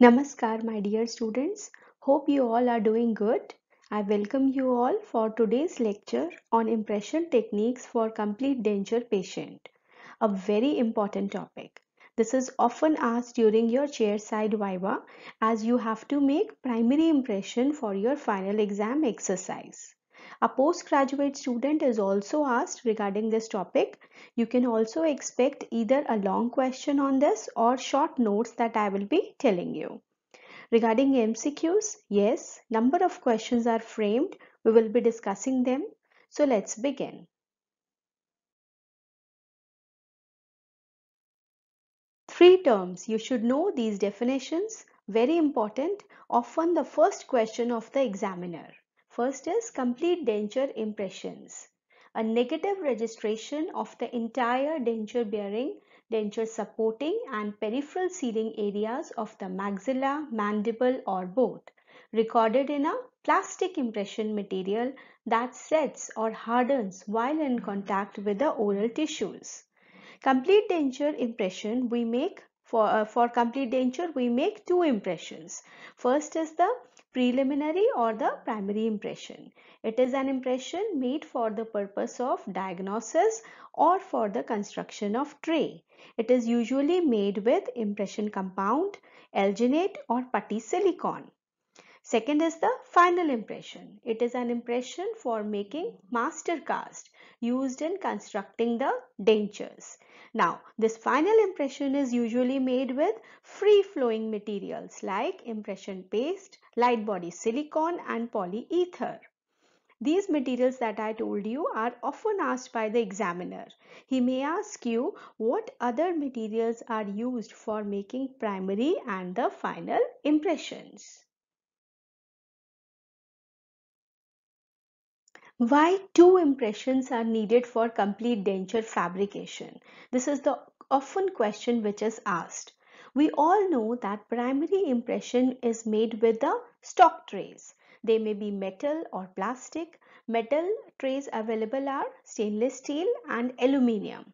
Namaskar, my dear students. Hope you all are doing good. I welcome you all for today's lecture on impression techniques for complete denture patient, a very important topic. This is often asked during your chairside viva as you have to make primary impression for your final exam exercise. A postgraduate student is also asked regarding this topic. You can also expect either a long question on this or short notes that I will be telling you. Regarding MCQs, yes, number of questions are framed. We will be discussing them. So let's begin. Three terms. You should know these definitions. Very important. Often the first question of the examiner. First is complete denture impressions. A negative registration of the entire denture bearing, denture supporting and peripheral sealing areas of the maxilla, mandible or both recorded in a plastic impression material that sets or hardens while in contact with the oral tissues. Complete denture impression we make for, uh, for complete denture we make two impressions. First is the preliminary or the primary impression. It is an impression made for the purpose of diagnosis or for the construction of tray. It is usually made with impression compound, alginate or putty silicon. Second is the final impression. It is an impression for making master cast used in constructing the dentures. Now, this final impression is usually made with free-flowing materials like impression paste, light body silicone and polyether. These materials that I told you are often asked by the examiner. He may ask you what other materials are used for making primary and the final impressions. Why two impressions are needed for complete denture fabrication? This is the often question which is asked. We all know that primary impression is made with the stock trays. They may be metal or plastic. Metal trays available are stainless steel and aluminium.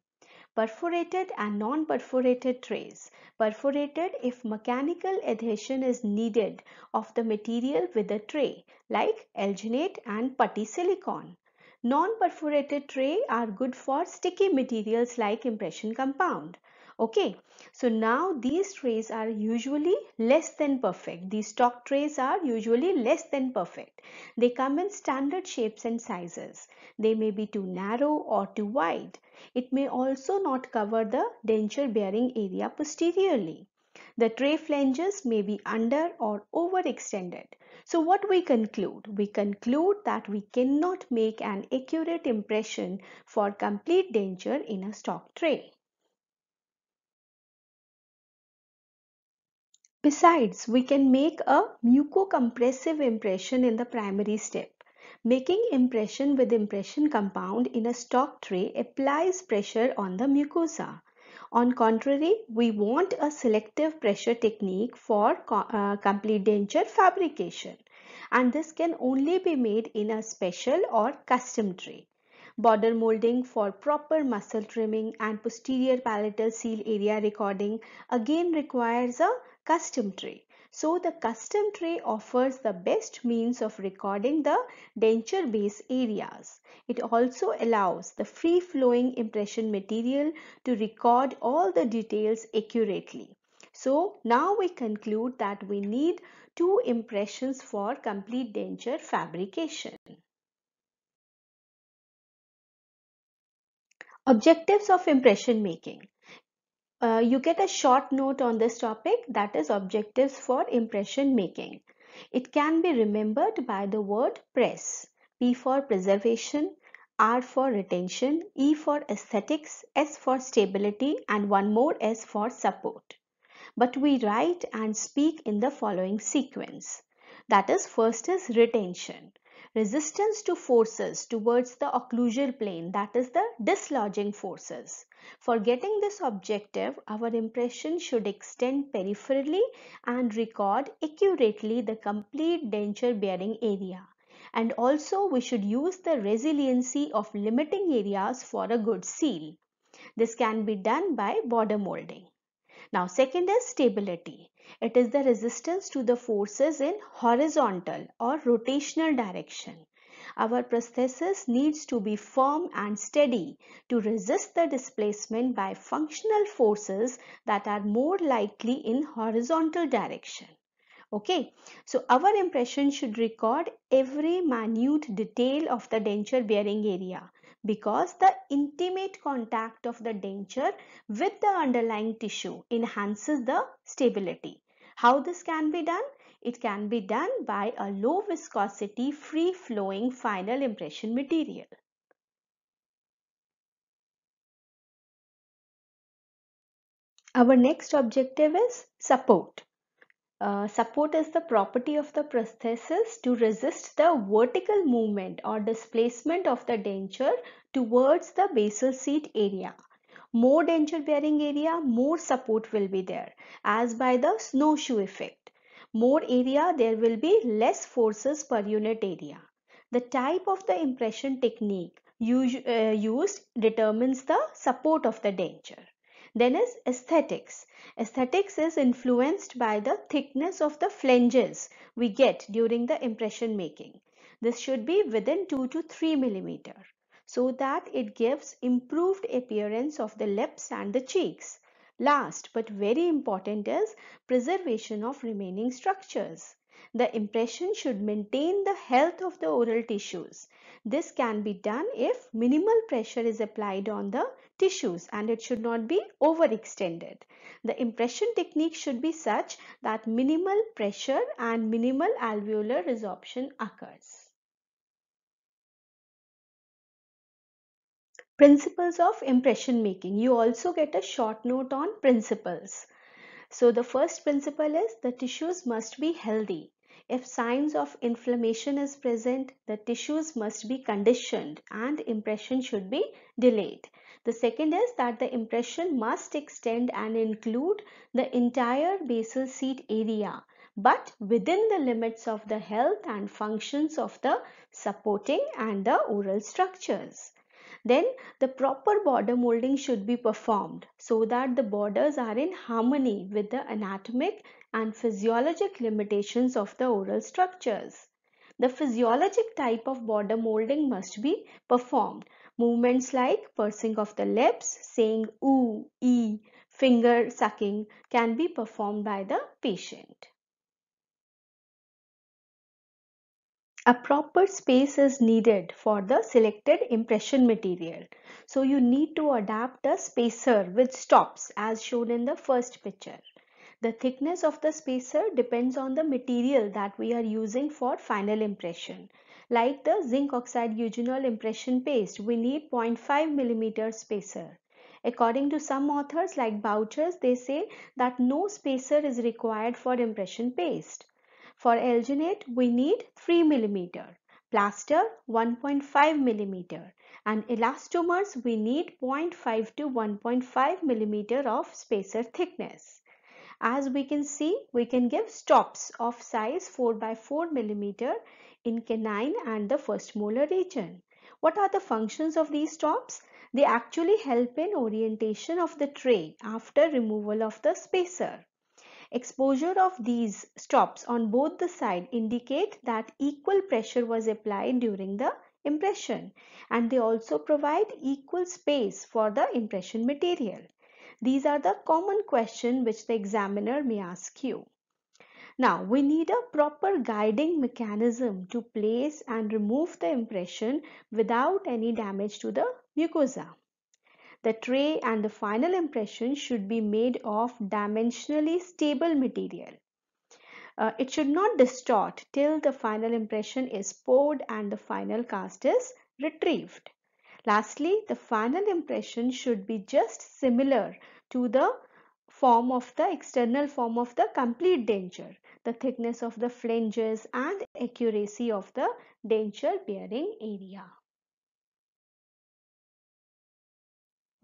Perforated and non-perforated trays. Perforated if mechanical adhesion is needed of the material with the tray like alginate and putty silicon. Non-perforated tray are good for sticky materials like impression compound. Okay, so now these trays are usually less than perfect. These stock trays are usually less than perfect. They come in standard shapes and sizes. They may be too narrow or too wide. It may also not cover the denture bearing area posteriorly. The tray flanges may be under or overextended. So what we conclude? We conclude that we cannot make an accurate impression for complete denture in a stock tray. Besides, we can make a mucocompressive impression in the primary step. Making impression with impression compound in a stock tray applies pressure on the mucosa. On contrary, we want a selective pressure technique for co uh, complete denture fabrication and this can only be made in a special or custom tray. Border molding for proper muscle trimming and posterior palatal seal area recording again requires a custom tray. So the custom tree offers the best means of recording the denture base areas. It also allows the free-flowing impression material to record all the details accurately. So now we conclude that we need two impressions for complete denture fabrication. Objectives of impression making. Uh, you get a short note on this topic that is objectives for impression making. It can be remembered by the word press. P for preservation, R for retention, E for aesthetics, S for stability and one more S for support. But we write and speak in the following sequence. That is first is retention resistance to forces towards the occlusal plane that is the dislodging forces. For getting this objective our impression should extend peripherally and record accurately the complete denture bearing area and also we should use the resiliency of limiting areas for a good seal. This can be done by border molding. Now second is stability. It is the resistance to the forces in horizontal or rotational direction. Our prosthesis needs to be firm and steady to resist the displacement by functional forces that are more likely in horizontal direction. Okay, so our impression should record every minute detail of the denture bearing area because the intimate contact of the denture with the underlying tissue enhances the stability. How this can be done? It can be done by a low viscosity free flowing final impression material. Our next objective is support. Uh, support is the property of the prosthesis to resist the vertical movement or displacement of the denture towards the basal seat area. More denture bearing area, more support will be there as by the snowshoe effect. More area, there will be less forces per unit area. The type of the impression technique uh, used determines the support of the denture. Then is aesthetics. Aesthetics is influenced by the thickness of the flanges we get during the impression making. This should be within 2 to 3 millimeter so that it gives improved appearance of the lips and the cheeks. Last but very important is preservation of remaining structures. The impression should maintain the health of the oral tissues. This can be done if minimal pressure is applied on the tissues and it should not be overextended. The impression technique should be such that minimal pressure and minimal alveolar resorption occurs. Principles of impression making. You also get a short note on principles. So the first principle is the tissues must be healthy. If signs of inflammation is present, the tissues must be conditioned and impression should be delayed. The second is that the impression must extend and include the entire basal seat area but within the limits of the health and functions of the supporting and the oral structures. Then the proper border molding should be performed so that the borders are in harmony with the anatomic and physiologic limitations of the oral structures. The physiologic type of border molding must be performed. Movements like pursing of the lips, saying oo, e, finger sucking can be performed by the patient. a proper space is needed for the selected impression material. So you need to adapt a spacer with stops as shown in the first picture. The thickness of the spacer depends on the material that we are using for final impression. Like the zinc oxide eugenol impression paste, we need 0.5 millimeter spacer. According to some authors like Bouchers, they say that no spacer is required for impression paste. For alginate, we need 3 mm plaster 1.5 mm, and elastomers we need 0.5 to 1.5 mm of spacer thickness. As we can see, we can give stops of size 4 by 4 mm in canine and the first molar region. What are the functions of these stops? They actually help in orientation of the tray after removal of the spacer. Exposure of these stops on both the side indicate that equal pressure was applied during the impression and they also provide equal space for the impression material. These are the common question which the examiner may ask you. Now we need a proper guiding mechanism to place and remove the impression without any damage to the mucosa. The tray and the final impression should be made of dimensionally stable material. Uh, it should not distort till the final impression is poured and the final cast is retrieved. Lastly, the final impression should be just similar to the form of the external form of the complete denture, the thickness of the flanges and accuracy of the denture bearing area.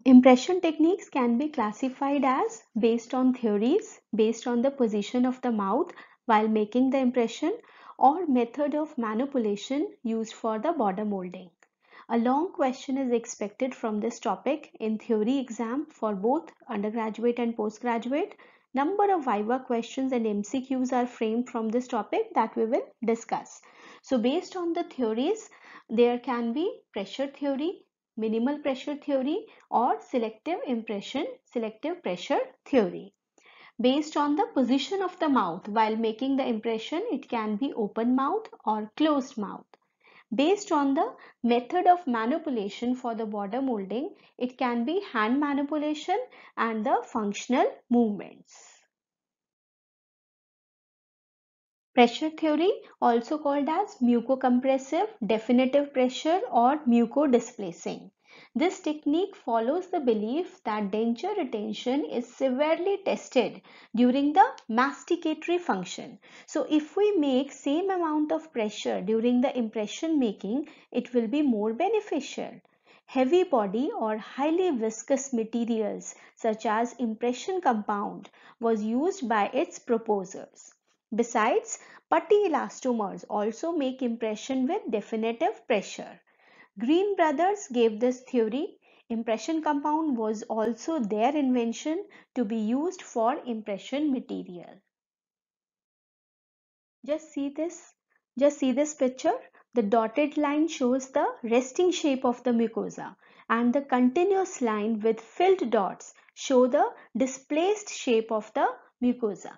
Impression techniques can be classified as based on theories, based on the position of the mouth while making the impression or method of manipulation used for the border molding. A long question is expected from this topic in theory exam for both undergraduate and postgraduate. Number of Viva questions and MCQs are framed from this topic that we will discuss. So based on the theories, there can be pressure theory, minimal pressure theory or selective impression selective pressure theory. Based on the position of the mouth while making the impression it can be open mouth or closed mouth. Based on the method of manipulation for the border molding it can be hand manipulation and the functional movements. Pressure theory also called as mucocompressive definitive pressure or mucodisplacing. This technique follows the belief that denture retention is severely tested during the masticatory function. So if we make same amount of pressure during the impression making, it will be more beneficial. Heavy body or highly viscous materials such as impression compound was used by its proposers. Besides, putty elastomers also make impression with definitive pressure. Green brothers gave this theory. Impression compound was also their invention to be used for impression material. Just see this. Just see this picture. The dotted line shows the resting shape of the mucosa and the continuous line with filled dots show the displaced shape of the mucosa.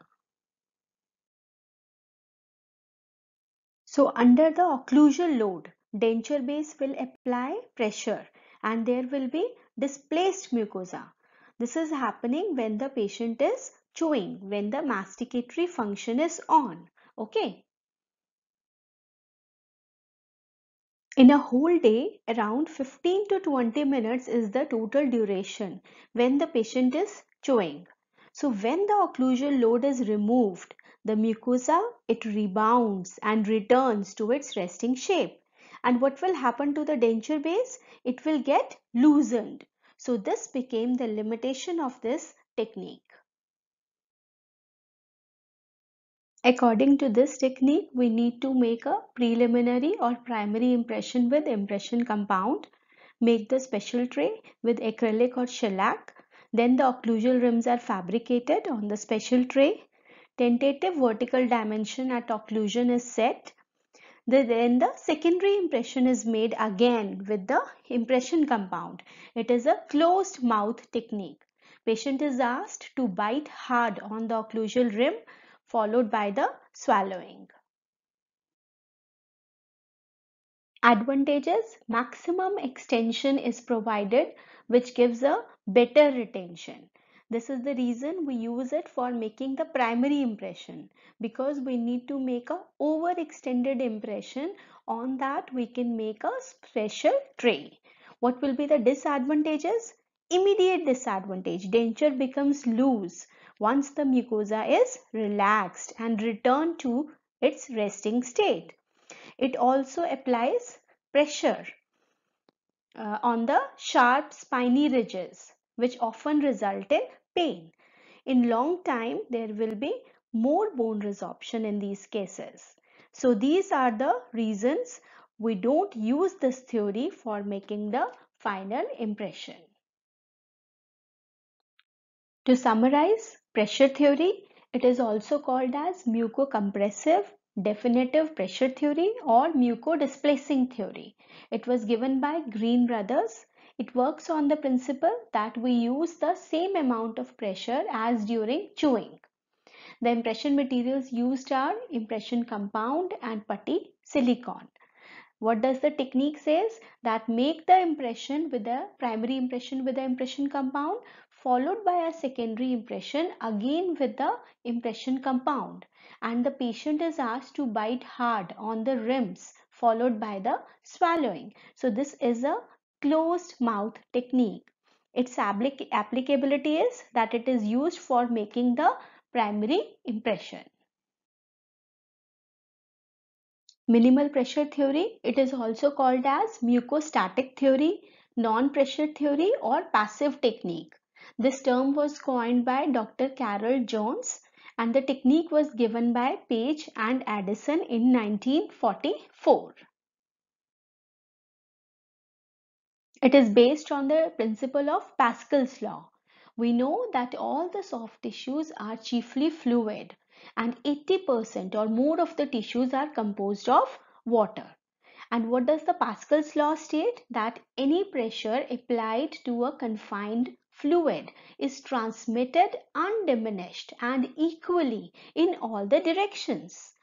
So under the occlusal load, denture base will apply pressure and there will be displaced mucosa. This is happening when the patient is chewing, when the masticatory function is on. Okay. In a whole day, around 15 to 20 minutes is the total duration when the patient is chewing. So when the occlusal load is removed, the mucosa, it rebounds and returns to its resting shape. And what will happen to the denture base? It will get loosened. So this became the limitation of this technique. According to this technique, we need to make a preliminary or primary impression with impression compound, make the special tray with acrylic or shellac, then the occlusal rims are fabricated on the special tray tentative vertical dimension at occlusion is set. Then the secondary impression is made again with the impression compound. It is a closed mouth technique. Patient is asked to bite hard on the occlusal rim followed by the swallowing. Advantages Maximum extension is provided which gives a better retention. This is the reason we use it for making the primary impression because we need to make a overextended impression on that we can make a special tray. What will be the disadvantages? Immediate disadvantage. Denture becomes loose once the mucosa is relaxed and returned to its resting state. It also applies pressure uh, on the sharp spiny ridges which often result in pain. In long time, there will be more bone resorption in these cases. So these are the reasons we don't use this theory for making the final impression. To summarize pressure theory, it is also called as mucocompressive definitive pressure theory or muco theory. It was given by Green brothers it works on the principle that we use the same amount of pressure as during chewing. The impression materials used are impression compound and putty silicone. What does the technique says? That make the impression with the primary impression with the impression compound followed by a secondary impression again with the impression compound and the patient is asked to bite hard on the rims followed by the swallowing. So this is a closed mouth technique. Its applicability is that it is used for making the primary impression. Minimal pressure theory, it is also called as mucostatic theory, non-pressure theory or passive technique. This term was coined by Dr. Carol Jones and the technique was given by Page and Addison in 1944. It is based on the principle of Pascal's law. We know that all the soft tissues are chiefly fluid and 80% or more of the tissues are composed of water. And what does the Pascal's law state? That any pressure applied to a confined fluid is transmitted undiminished and equally in all the directions.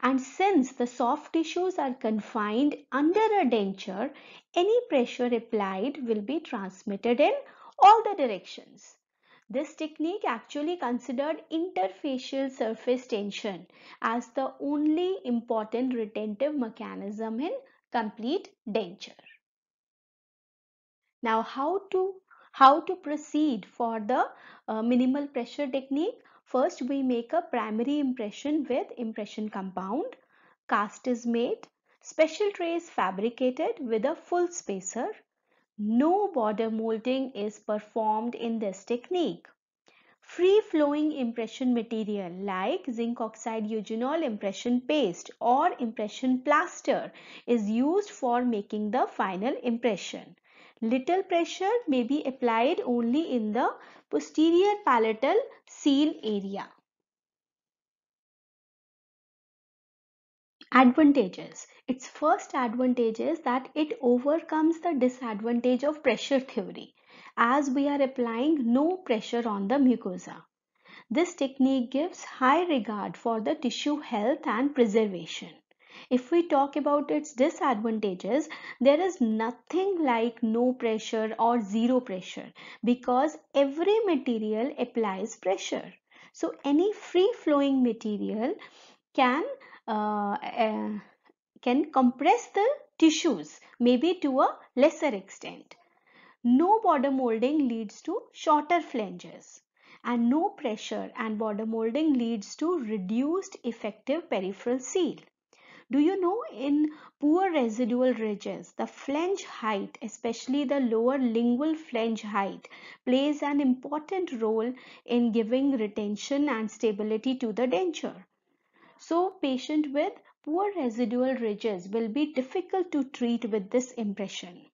And since the soft tissues are confined under a denture, any pressure applied will be transmitted in all the directions. This technique actually considered interfacial surface tension as the only important retentive mechanism in complete denture. Now how to how to proceed for the uh, minimal pressure technique? First, we make a primary impression with impression compound. Cast is made. Special tray is fabricated with a full spacer. No border molding is performed in this technique. Free flowing impression material like zinc oxide eugenol impression paste or impression plaster is used for making the final impression. Little pressure may be applied only in the posterior palatal seal area. Advantages. Its first advantage is that it overcomes the disadvantage of pressure theory as we are applying no pressure on the mucosa. This technique gives high regard for the tissue health and preservation. If we talk about its disadvantages, there is nothing like no pressure or zero pressure because every material applies pressure. So any free flowing material can uh, uh, can compress the tissues maybe to a lesser extent. No border molding leads to shorter flanges and no pressure and border molding leads to reduced effective peripheral seal. Do you know in poor residual ridges, the flange height, especially the lower lingual flange height, plays an important role in giving retention and stability to the denture. So patient with poor residual ridges will be difficult to treat with this impression.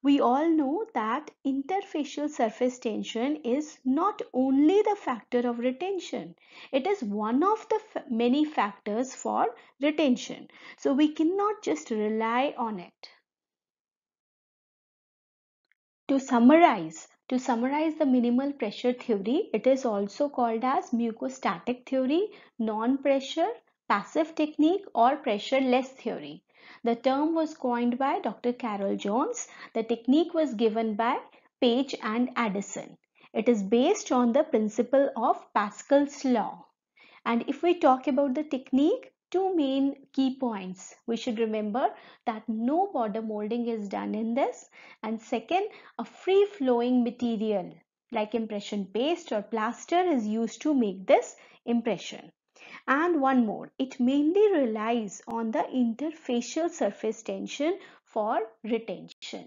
We all know that interfacial surface tension is not only the factor of retention. It is one of the many factors for retention. So we cannot just rely on it. To summarize, to summarize the minimal pressure theory, it is also called as mucostatic theory, non-pressure, passive technique or pressure-less theory. The term was coined by Dr. Carol Jones. The technique was given by Page and Addison. It is based on the principle of Pascal's law. And if we talk about the technique, two main key points we should remember that no border molding is done in this and second a free flowing material like impression paste or plaster is used to make this impression and one more, it mainly relies on the interfacial surface tension for retention.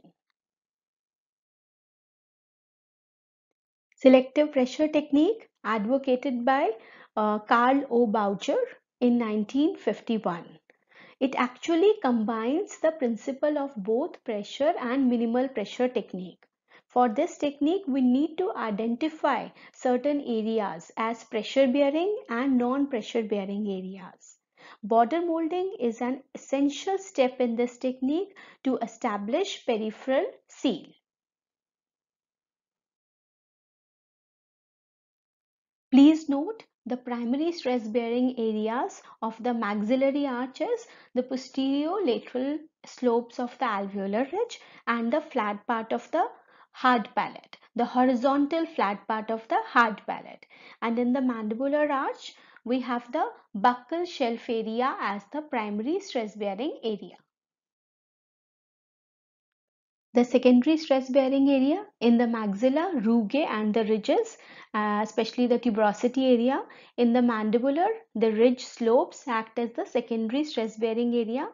Selective pressure technique advocated by uh, Carl O. Boucher in 1951. It actually combines the principle of both pressure and minimal pressure technique. For this technique, we need to identify certain areas as pressure bearing and non-pressure bearing areas. Border molding is an essential step in this technique to establish peripheral seal. Please note the primary stress bearing areas of the maxillary arches, the posterior lateral slopes of the alveolar ridge and the flat part of the hard palate, the horizontal flat part of the hard palate. And in the mandibular arch, we have the buccal shelf area as the primary stress bearing area. The secondary stress bearing area in the maxilla, rugae and the ridges, uh, especially the tuberosity area. In the mandibular, the ridge slopes act as the secondary stress bearing area.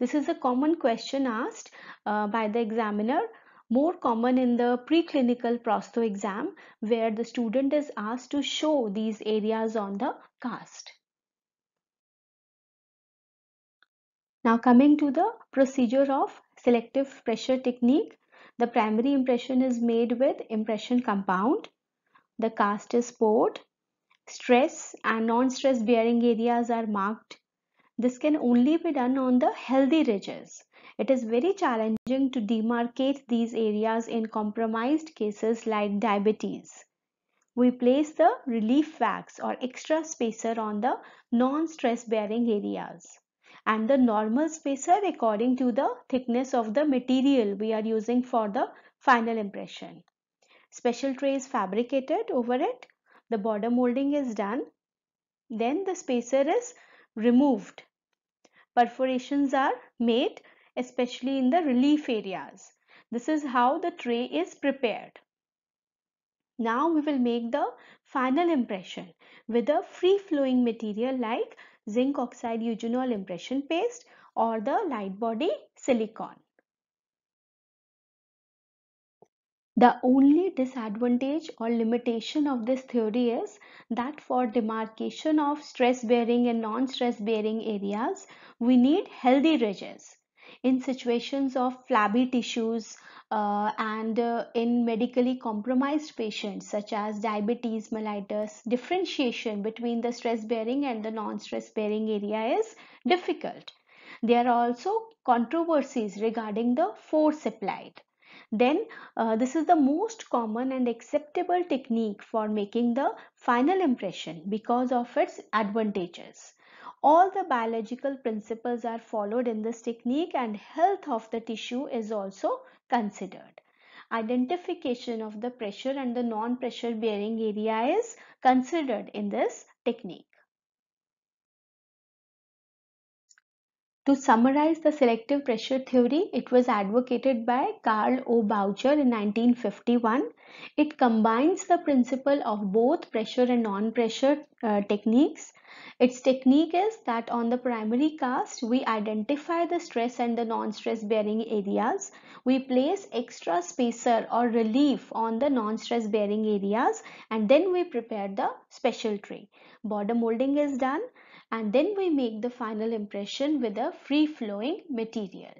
This is a common question asked uh, by the examiner more common in the preclinical prosto exam where the student is asked to show these areas on the cast. Now coming to the procedure of selective pressure technique, the primary impression is made with impression compound, the cast is poured, stress and non-stress bearing areas are marked this can only be done on the healthy ridges. It is very challenging to demarcate these areas in compromised cases like diabetes. We place the relief wax or extra spacer on the non-stress bearing areas and the normal spacer according to the thickness of the material we are using for the final impression. Special tray is fabricated over it. The border molding is done. Then the spacer is removed. Perforations are made especially in the relief areas. This is how the tray is prepared. Now we will make the final impression with a free flowing material like zinc oxide eugenol impression paste or the light body silicone. The only disadvantage or limitation of this theory is that for demarcation of stress bearing and non-stress bearing areas, we need healthy ridges. In situations of flabby tissues uh, and uh, in medically compromised patients such as diabetes, mellitus, differentiation between the stress bearing and the non-stress bearing area is difficult. There are also controversies regarding the force applied. Then uh, this is the most common and acceptable technique for making the final impression because of its advantages. All the biological principles are followed in this technique and health of the tissue is also considered. Identification of the pressure and the non-pressure bearing area is considered in this technique. To summarize the selective pressure theory, it was advocated by Carl O. Boucher in 1951. It combines the principle of both pressure and non-pressure uh, techniques. Its technique is that on the primary cast, we identify the stress and the non-stress bearing areas. We place extra spacer or relief on the non-stress bearing areas and then we prepare the special tray. Border molding is done and then we make the final impression with a free flowing material.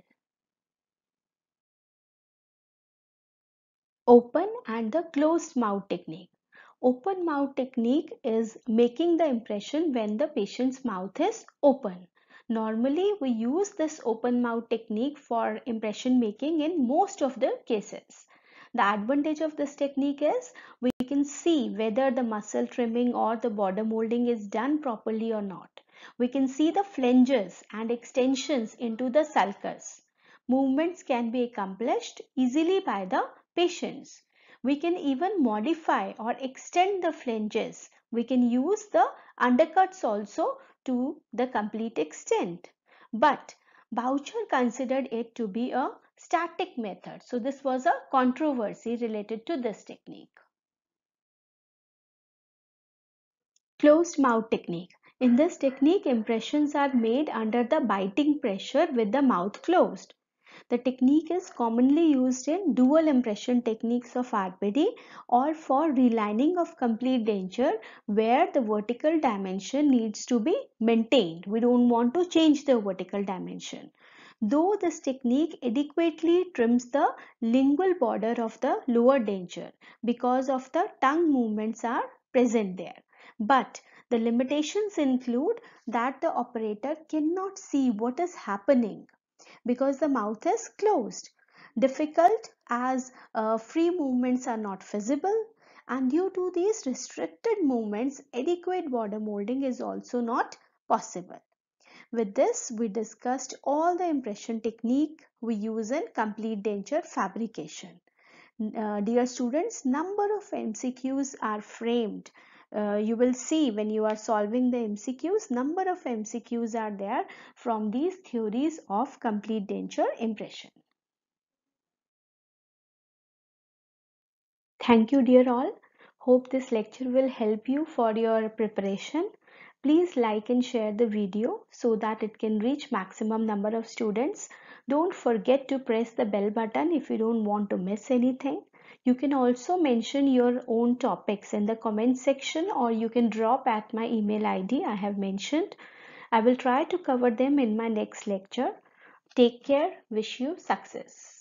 Open and the closed mouth technique. Open mouth technique is making the impression when the patient's mouth is open. Normally, we use this open mouth technique for impression making in most of the cases. The advantage of this technique is we can see whether the muscle trimming or the border molding is done properly or not. We can see the flanges and extensions into the sulcus. Movements can be accomplished easily by the patients. We can even modify or extend the flanges. We can use the undercuts also to the complete extent. But Boucher considered it to be a static method. So this was a controversy related to this technique. Closed mouth technique. In this technique, impressions are made under the biting pressure with the mouth closed. The technique is commonly used in dual impression techniques of RPD or for relining of complete denture where the vertical dimension needs to be maintained. We don't want to change the vertical dimension. Though this technique adequately trims the lingual border of the lower denture because of the tongue movements are present there. But the limitations include that the operator cannot see what is happening because the mouth is closed. Difficult as uh, free movements are not visible and due to these restricted movements, adequate water molding is also not possible. With this, we discussed all the impression technique we use in complete denture fabrication. Uh, dear students, number of MCQs are framed uh, you will see when you are solving the MCQs, number of MCQs are there from these theories of complete denture impression. Thank you dear all. Hope this lecture will help you for your preparation. Please like and share the video so that it can reach maximum number of students. Don't forget to press the bell button if you don't want to miss anything. You can also mention your own topics in the comment section or you can drop at my email ID I have mentioned. I will try to cover them in my next lecture. Take care. Wish you success.